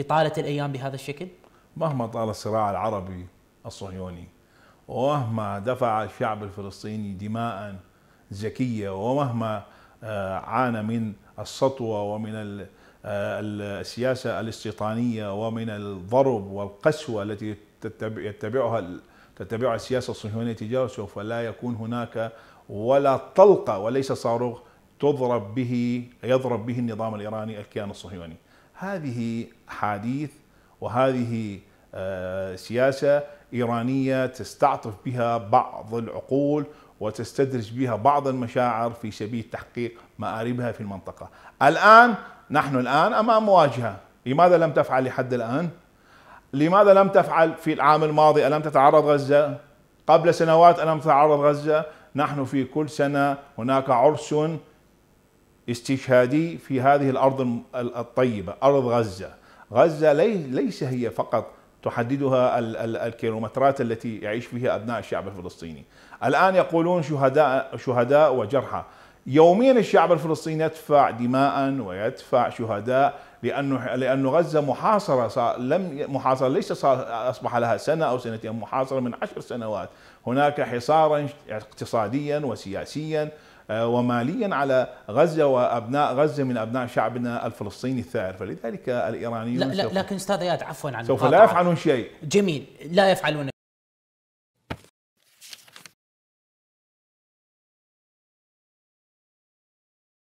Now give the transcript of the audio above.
إطالة الأيام بهذا الشكل؟ مهما طال الصراع العربي الصهيوني ومهما دفع الشعب الفلسطيني دماء زكية ومهما آه، عانى من السطوة ومن آه، السياسة الاستيطانية ومن الضرب والقسوة التي يتبعها تتبعها السياسة الصهيونية سوف لا يكون هناك ولا طلقة وليس صاروخ تضرب به يضرب به النظام الإيراني الكيان الصهيوني هذه أحاديث وهذه آه، سياسة إيرانية تستعطف بها بعض العقول وتستدرج بها بعض المشاعر في سبيل تحقيق مآربها في المنطقة الآن نحن الآن أمام مواجهة لماذا لم تفعل لحد الآن؟ لماذا لم تفعل في العام الماضي ألم تتعرض غزة؟ قبل سنوات ألم تتعرض غزة؟ نحن في كل سنة هناك عرس استشهادي في هذه الارض الطيبه ارض غزه غزه ليس هي فقط تحددها الكيلومترات التي يعيش فيها ابناء الشعب الفلسطيني الان يقولون شهداء شهداء وجرحى يوميا الشعب الفلسطيني يدفع دماء ويدفع شهداء لانه لانه غزه محاصره صار لم محاصره ليس اصبح لها سنه او سنتين محاصره من عشر سنوات هناك حصارا اقتصاديا وسياسيا آه، وماليا على غزه وابناء غزه من ابناء شعبنا الفلسطيني الثائر فلذلك الايرانيون لا لا لكن استاذ اياد عفوا عن سوف لا يفعلون شيء جميل لا يفعلون